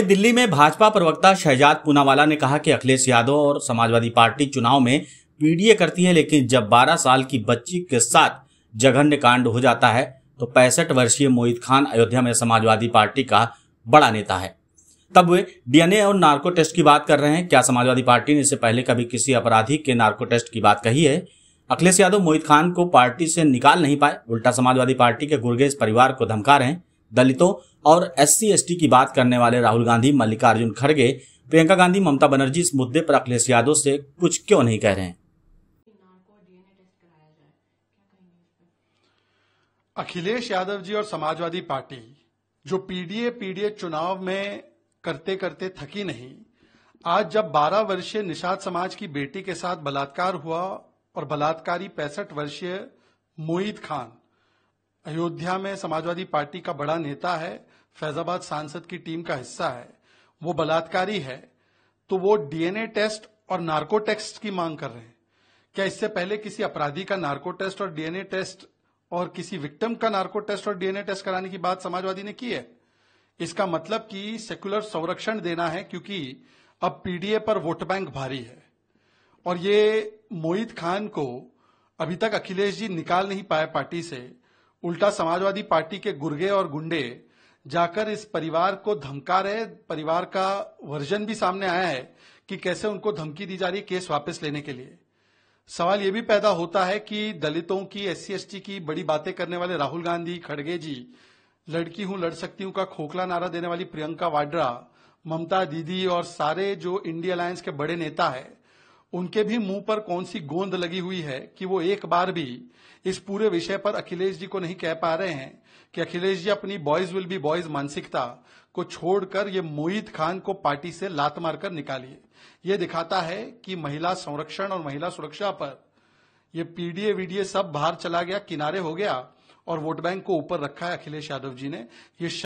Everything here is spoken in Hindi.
वहीं दिल्ली में भाजपा प्रवक्ता शहजाद पूनावाला ने कहा कि अखिलेश यादव और समाजवादी पार्टी चुनाव में पीडीए करती है लेकिन जब 12 साल की बच्ची के साथ जघन्य कांड हो जाता है तो पैंसठ वर्षीय मोहित खान अयोध्या में समाजवादी पार्टी का बड़ा नेता है तब वे डीएनए और नार्को टेस्ट की बात कर रहे हैं क्या समाजवादी पार्टी ने इससे पहले कभी किसी अपराधी के नार्को टेस्ट की बात कही है अखिलेश यादव मोहित खान को पार्टी से निकाल नहीं पाए उल्टा समाजवादी पार्टी के गुरगेज परिवार को धमका रहे हैं दलितों और एस सी की बात करने वाले राहुल गांधी मल्लिकार्जुन खड़गे प्रियंका गांधी ममता बनर्जी इस मुद्दे पर अखिलेश यादव से कुछ क्यों नहीं कह रहे हैं अखिलेश यादव जी और समाजवादी पार्टी जो पीडीए पीडीए चुनाव में करते करते थकी नहीं आज जब 12 वर्षीय निषाद समाज की बेटी के साथ बलात्कार हुआ और बलात्कारी पैंसठ वर्षीय मोईद खान अयोध्या में समाजवादी पार्टी का बड़ा नेता है फैजाबाद सांसद की टीम का हिस्सा है वो बलात्कारी है तो वो डीएनए टेस्ट और नार्को टेस्ट की मांग कर रहे हैं क्या इससे पहले किसी अपराधी का नार्को टेस्ट और डीएनए टेस्ट और किसी विक्टिम का नार्को टेस्ट और डीएनए टेस्ट कराने की बात समाजवादी ने की है इसका मतलब कि सेक्युलर संरक्षण देना है क्योंकि अब पीडीए पर वोट बैंक भारी है और ये मोहित खान को अभी तक अखिलेश जी निकाल नहीं पाए पार्टी से उल्टा समाजवादी पार्टी के गुर्गे और गुंडे जाकर इस परिवार को धमका रहे परिवार का वर्जन भी सामने आया है कि कैसे उनको धमकी दी जा रही केस वापस लेने के लिए सवाल यह भी पैदा होता है कि दलितों की एस सी की बड़ी बातें करने वाले राहुल गांधी खड़गे जी लड़की हूं लड़ सकती हूं का खोखला नारा देने वाली प्रियंका वाड्रा ममता दीदी और सारे जो इंडिया अलायंस के बड़े नेता है उनके भी मुंह पर कौन सी गोंद लगी हुई है कि वो एक बार भी इस पूरे विषय पर अखिलेश जी को नहीं कह पा रहे हैं कि अखिलेश जी अपनी बॉयज विल बी बॉयज मानसिकता को छोड़कर ये मोहित खान को पार्टी से लात मारकर निकालिए ये दिखाता है कि महिला संरक्षण और महिला सुरक्षा पर ये पीडीए वीडीए सब बाहर चला गया किनारे हो गया और वोट बैंक को ऊपर रखा है अखिलेश यादव जी ने ये